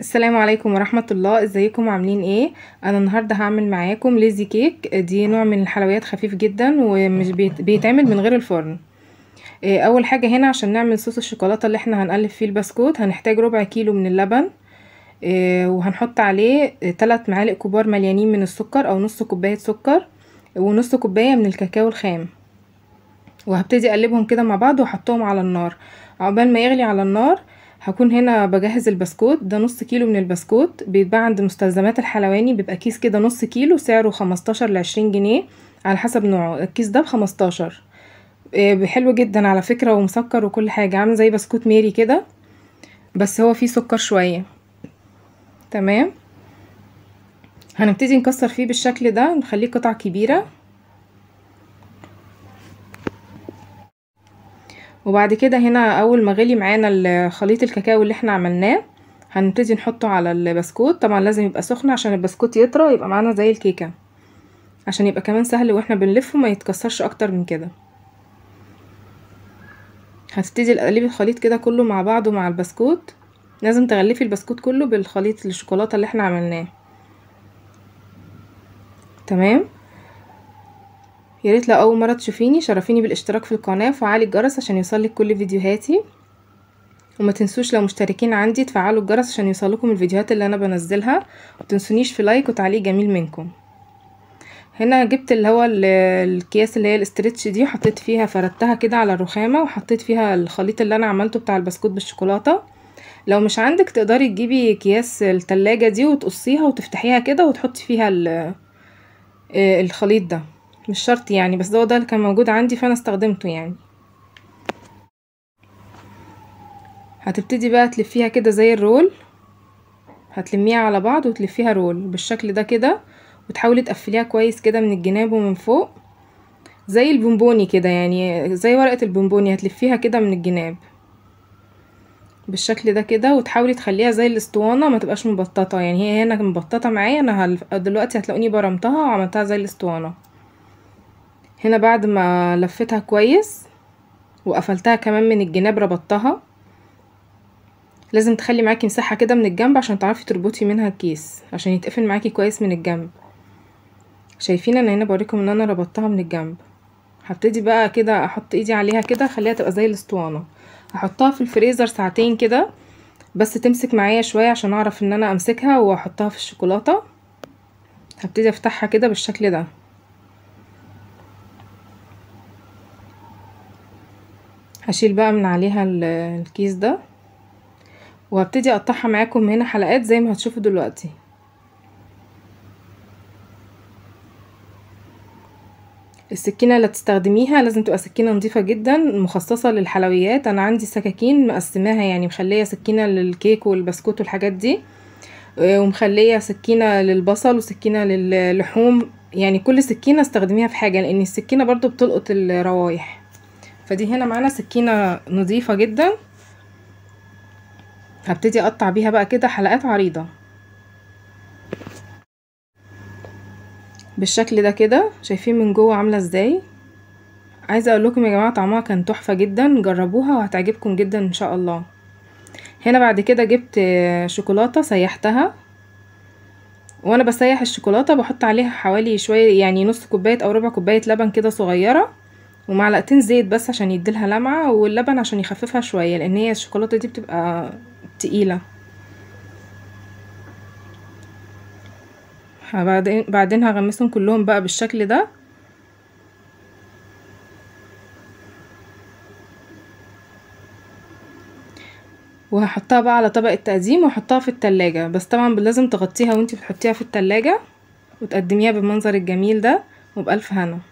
السلام عليكم ورحمة الله ازيكم عاملين ايه انا النهاردة هعمل معاكم ليزي كيك دي نوع من الحلويات خفيف جدا ومش بيتعمل من غير الفرن آه، اول حاجة هنا عشان نعمل صوص الشوكولاتة اللي احنا هنقلب فيه البسكوت هنحتاج ربع كيلو من اللبن آه، وهنحط عليه ثلاث معالق كبار مليانين من السكر او نص كوباية سكر ونص كوباية من الكاكاو الخام وهبتدي اقلبهم كده مع بعض واحطهم على النار عقبال ما يغلي على النار هكون هنا بجهز البسكوت ده نص كيلو من البسكوت بيتباع عند مستلزمات الحلواني بيبقى كيس كده نص كيلو سعره خمستاشر لعشرين جنيه على حسب نوعه الكيس ده بخمستاشر آه، حلو جدا على فكرة ومسكر وكل حاجة عامل زي بسكوت ميري كده بس هو فيه سكر شوية تمام هنبتدي نكسر فيه بالشكل ده نخليه قطع كبيرة وبعد كده هنا اول ما غلي معانا خليط الكاكاو اللي احنا عملناه هنبتدي نحطه على البسكوت طبعا لازم يبقى سخن عشان البسكوت يطرى يبقى معانا زي الكيكه عشان يبقى كمان سهل واحنا بنلفه ما يتكسرش اكتر من كده هتبتدي تقلبي الخليط كده كله مع بعضه مع البسكوت لازم تغلفي البسكوت كله بالخليط الشوكولاته اللي احنا عملناه تمام يا ريت لو اول مره تشوفيني شرفيني بالاشتراك في القناه وفعلي الجرس عشان يوصلك كل فيديوهاتي وما تنسوش لو مشتركين عندي تفعلوا الجرس عشان يوصلكم الفيديوهات اللي انا بنزلها ومتنسونيش في لايك وتعليق جميل منكم هنا جبت اللي هو الكياس اللي هي الاسترتش دي وحطيت فيها فردتها كده على الرخامه وحطيت فيها الخليط اللي انا عملته بتاع البسكوت بالشوكولاته لو مش عندك تقدري تجيبي اكياس التلاجة دي وتقصيها وتفتحيها كده وتحطي فيها آه، الخليط ده مش شرط يعني بس هو ده اللي كان موجود عندي فانا استخدمته يعني هتبتدي بقى تلفيها كده زي الرول هتلميها على بعض وتلفيها رول بالشكل ده كده وتحاولي تقفليها كويس كده من الجناب ومن فوق زي البونبوني كده يعني زي ورقة البونبوني هتلفيها كده من الجناب بالشكل ده كده وتحاولي تخليها زي الاسطوانة ما تبقاش مبططة يعني هي هنا مبططة معايا انا دلوقتي هتلاقوني برمتها وعملتها زي الاسطوانة هنا بعد ما لفتها كويس وقفلتها كمان من الجناب ربطتها لازم تخلي معاكي مساحة كده من الجنب عشان تعرفي تربطي منها الكيس عشان يتقفل معاكي كويس من الجنب شايفين انا هنا بوريكم ان انا ربطتها من الجنب هبتدي بقى كده احط ايدي عليها كده خليها تبقى زي الاسطوانه هحطها في الفريزر ساعتين كده بس تمسك معايا شويه عشان اعرف ان انا امسكها واحطها في الشوكولاته هبتدي افتحها كده بالشكل ده هشيل بقى من عليها الكيس ده وهبتدي اقطعها معاكم هنا حلقات زي ما هتشوفوا دلوقتي السكينه اللي هتستخدميها لازم تبقى سكينه نظيفه جدا مخصصه للحلويات انا عندي سكاكين مقسماها يعني مخليه سكينه للكيك والبسكوت والحاجات دي ومخليه سكينه للبصل وسكينه للحوم يعني كل سكينه استخدميها في حاجه لان السكينه برضو بتلقط الروايح فدي هنا معانا سكينة نظيفة جدا هبتدي اقطع بيها بقى كده حلقات عريضة بالشكل ده كده شايفين من جوه عاملة ازاي عايزة اقول لكم يا جماعة طعمها كان تحفة جدا جربوها وهتعجبكم جدا ان شاء الله هنا بعد كده جبت شوكولاتة سيحتها وانا بسيح الشوكولاتة بحط عليها حوالي شوية يعني نص كوباية او ربع كوباية لبن كده صغيرة ومعلقتين زيت بس عشان يديلها لمعة واللبن عشان يخففها شوية لان هي الشوكولاتة دي بتبقى تقيلة بعدين بعدين هغمسهم كلهم بقى بالشكل ده وهحطها بقى على طبق التقديم واحطها في التلاجة بس طبعا لازم تغطيها وانتي بتحطيها في التلاجة وتقدميها بالمنظر الجميل ده وبألف هنا